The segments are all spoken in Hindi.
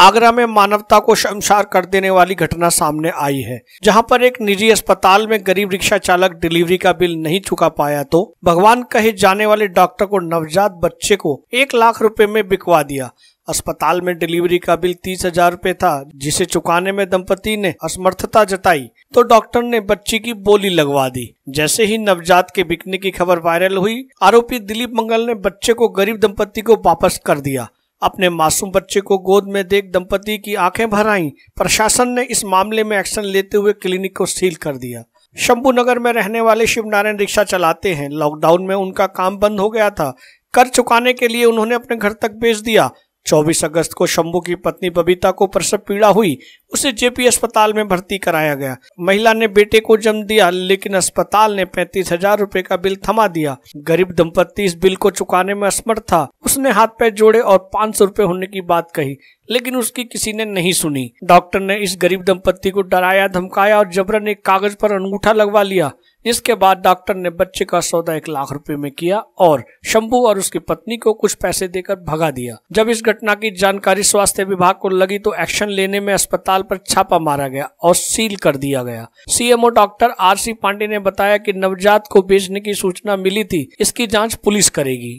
आगरा में मानवता को शमशार कर देने वाली घटना सामने आई है जहां पर एक निजी अस्पताल में गरीब रिक्शा चालक डिलीवरी का बिल नहीं चुका पाया तो भगवान कहे जाने वाले डॉक्टर को नवजात बच्चे को एक लाख रुपए में बिकवा दिया अस्पताल में डिलीवरी का बिल तीस हजार रूपए था जिसे चुकाने में दंपति ने असमर्थता जताई तो डॉक्टर ने बच्ची की बोली लगवा दी जैसे ही नवजात के बिकने की खबर वायरल हुई आरोपी दिलीप मंगल ने बच्चे को गरीब दंपति को वापस कर दिया अपने मासूम बच्चे को गोद में देख दंपति की आंखें भर आईं प्रशासन ने इस मामले में एक्शन लेते हुए क्लिनिक को सील कर दिया शंभू नगर में रहने वाले शिवनारायण रिक्शा चलाते हैं लॉकडाउन में उनका काम बंद हो गया था कर चुकाने के लिए उन्होंने अपने घर तक बेच दिया 24 अगस्त को शंभू की पत्नी बबीता को प्रसव पीड़ा हुई उसे जेपी अस्पताल में भर्ती कराया गया महिला ने बेटे को जन्म दिया लेकिन अस्पताल ने पैंतीस हजार रूपए का बिल थमा दिया गरीब दंपत्ति इस बिल को चुकाने में असमर्थ था उसने हाथ पैर जोड़े और पाँच सौ रूपए होने की बात कही लेकिन उसकी किसी ने नहीं सुनी डॉक्टर ने इस गरीब दंपत्ति को डराया धमकाया और जबरन एक कागज पर अंगूठा लगवा लिया जिसके बाद डॉक्टर ने बच्चे का सौदा एक लाख रुपए में किया और शंभू और उसकी पत्नी को कुछ पैसे देकर भगा दिया जब इस घटना की जानकारी स्वास्थ्य विभाग को लगी तो एक्शन लेने में अस्पताल अस्पताल पर छापा मारा गया और सील कर दिया गया CMO doctor R C Pandey ने बताया कि नवजात को बेचने की सूचना मिली थी इसकी जांच पुलिस करेगी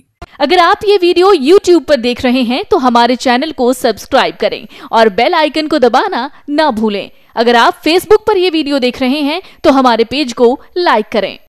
अगर आप ये वीडियो YouTube पर देख रहे हैं तो हमारे चैनल को सब्सक्राइब करें और बेल आइकन को दबाना ना भूलें अगर आप Facebook पर यह वीडियो देख रहे हैं तो हमारे पेज को लाइक करें